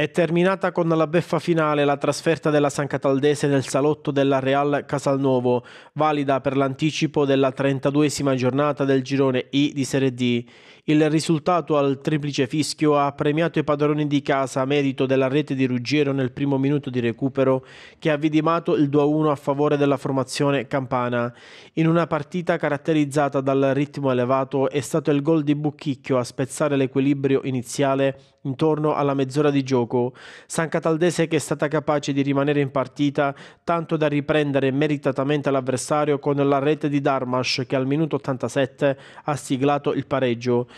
È terminata con la beffa finale la trasferta della San Cataldese nel salotto della Real Casalnuovo, valida per l'anticipo della 32esima giornata del girone I di Serie D. Il risultato al triplice fischio ha premiato i padroni di casa a merito della rete di Ruggiero nel primo minuto di recupero che ha vidimato il 2-1 a favore della formazione campana. In una partita caratterizzata dal ritmo elevato è stato il gol di Bucchicchio a spezzare l'equilibrio iniziale intorno alla mezz'ora di gioco. San Cataldese che è stata capace di rimanere in partita tanto da riprendere meritatamente l'avversario con la rete di Darmash che al minuto 87 ha siglato il pareggio.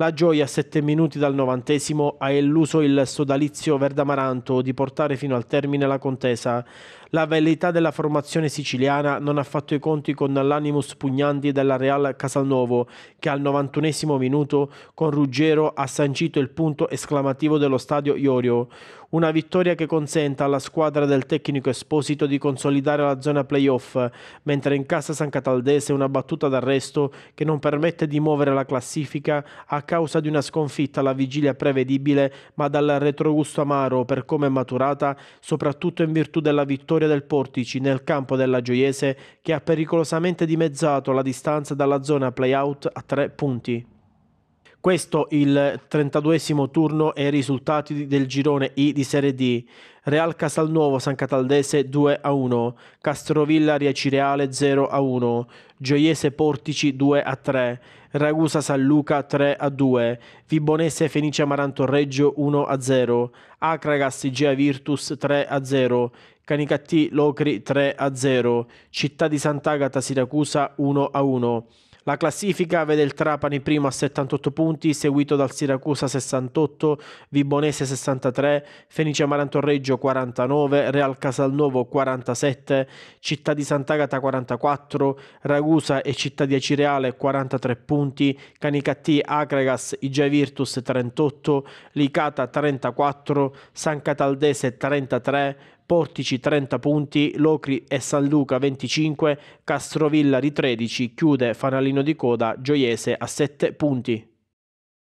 La Gioia a 7 minuti dal novantesimo ha illuso il sodalizio verdamaranto di portare fino al termine la contesa. La velità della formazione siciliana non ha fatto i conti con l'animus pugnanti della Real Casalnovo, che al 91 minuto con Ruggero ha sancito il punto esclamativo dello stadio Iorio. Una vittoria che consente alla squadra del tecnico Esposito di consolidare la zona playoff, mentre in casa San Cataldese una battuta d'arresto che non permette di muovere la classifica ha causa di una sconfitta alla vigilia prevedibile, ma dal retrogusto amaro per come è maturata, soprattutto in virtù della vittoria del Portici nel campo della Gioiese, che ha pericolosamente dimezzato la distanza dalla zona play-out a tre punti. Questo il 32 turno e i risultati del girone I di Serie D. Real Casalnuovo San Cataldese 2 a 1, Castrovilla Riacireale 0 a 1, Gioiese Portici 2 a 3, Ragusa San Luca 3 a 2, Vibonese Fenice Amaranto Reggio 1 a 0, Acragas Igea Virtus 3 a 0, Canicattì Locri 3 a 0, Città di Sant'Agata Siracusa 1 a 1. La classifica vede il Trapani primo a 78 punti, seguito dal Siracusa 68, Vibonese 63, Fenice Amarantorreggio 49, Real Casalnuovo 47, Città di Sant'Agata 44, Ragusa e Città di Acireale 43 punti, Canicattì, Acregas, Igia Virtus 38, Licata 34, San Cataldese 33, Portici 30 punti, Locri e San Luca 25, Castrovillari 13, chiude Fanalino di Coda Gioiese a 7 punti.